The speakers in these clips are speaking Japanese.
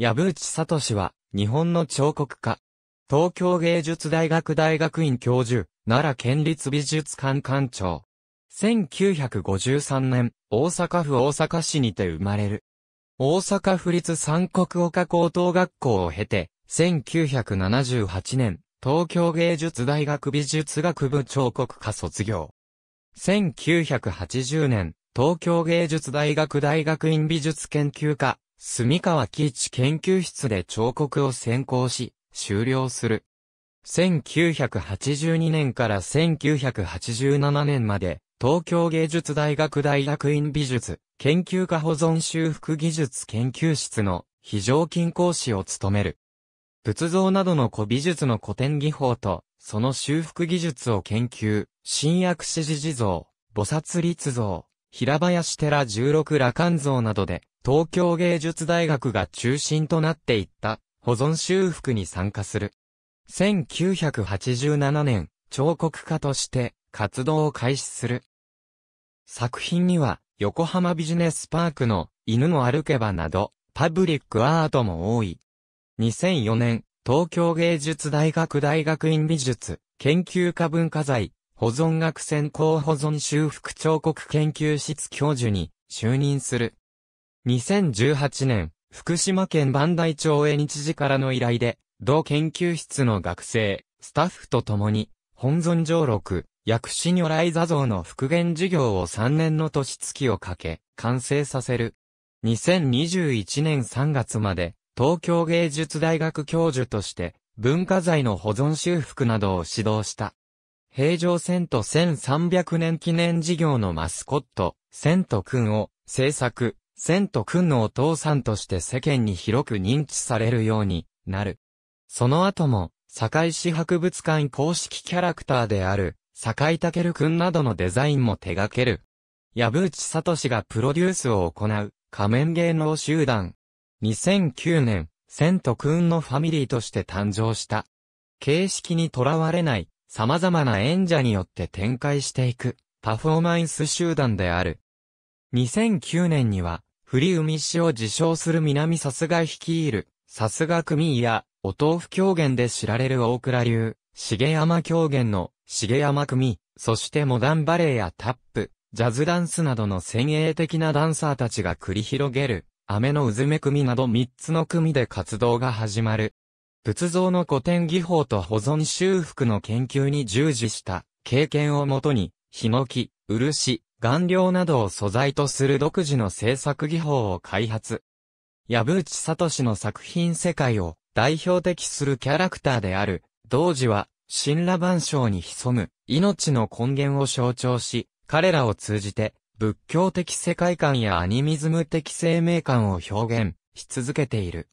矢内聡は、日本の彫刻家。東京芸術大学大学院教授、奈良県立美術館館長。1953年、大阪府大阪市にて生まれる。大阪府立三国岡高等学校を経て、1978年、東京芸術大学美術学部彫刻科卒業。1980年、東京芸術大学大学院美術研究科住川基地研究室で彫刻を専攻し、修了する。1982年から1987年まで、東京芸術大学大学院美術研究科保存修復技術研究室の非常勤講師を務める。仏像などの古美術の古典技法と、その修復技術を研究、新薬師寺地蔵、菩薩立像、平林寺十六羅漢像などで、東京芸術大学が中心となっていった、保存修復に参加する。1987年、彫刻家として活動を開始する。作品には、横浜ビジネスパークの犬の歩けばなど、パブリックアートも多い。2004年、東京芸術大学大学院美術研究科文化財保存学専攻保存修復彫刻研究室教授に就任する。2018年、福島県万代町へ日時からの依頼で、同研究室の学生、スタッフと共に、本尊上録、薬師如来座像の復元事業を3年の年月をかけ、完成させる。2021年3月まで、東京芸術大学教授として、文化財の保存修復などを指導した。平城遷都1300年記念事業のマスコット、セントくんを制作、セントくんのお父さんとして世間に広く認知されるようになる。その後も、堺市博物館公式キャラクターである、堺健くんなどのデザインも手掛ける。藪内聡がプロデュースを行う、仮面芸能集団。2009年、セントくんのファミリーとして誕生した。形式にとらわれない、様々な演者によって展開していくパフォーマンス集団である。2009年には、振り海氏を自称する南さすが率いる、さすが組や、お豆腐狂言で知られる大倉流、重山狂言の、重山組、そしてモダンバレエやタップ、ジャズダンスなどの先鋭的なダンサーたちが繰り広げる、雨のうずめ組など3つの組で活動が始まる。仏像の古典技法と保存修復の研究に従事した経験をもとに、ヒノキ、漆、顔料などを素材とする独自の制作技法を開発。部内聡の作品世界を代表的するキャラクターである、同時は、神羅万象に潜む命の根源を象徴し、彼らを通じて仏教的世界観やアニミズム的生命観を表現し続けている。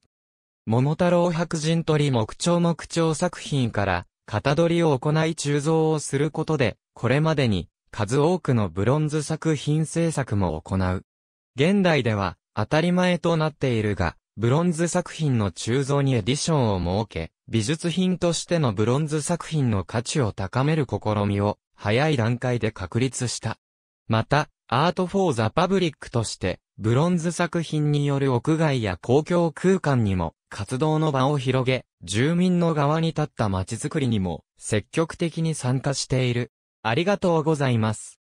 桃太郎白人鳥木彫木彫作品から、型取りを行い鋳造をすることで、これまでに数多くのブロンズ作品制作も行う。現代では当たり前となっているが、ブロンズ作品の鋳造にエディションを設け、美術品としてのブロンズ作品の価値を高める試みを早い段階で確立した。また、アートフォーザパブリックとして、ブロンズ作品による屋外や公共空間にも活動の場を広げ、住民の側に立った街づくりにも積極的に参加している。ありがとうございます。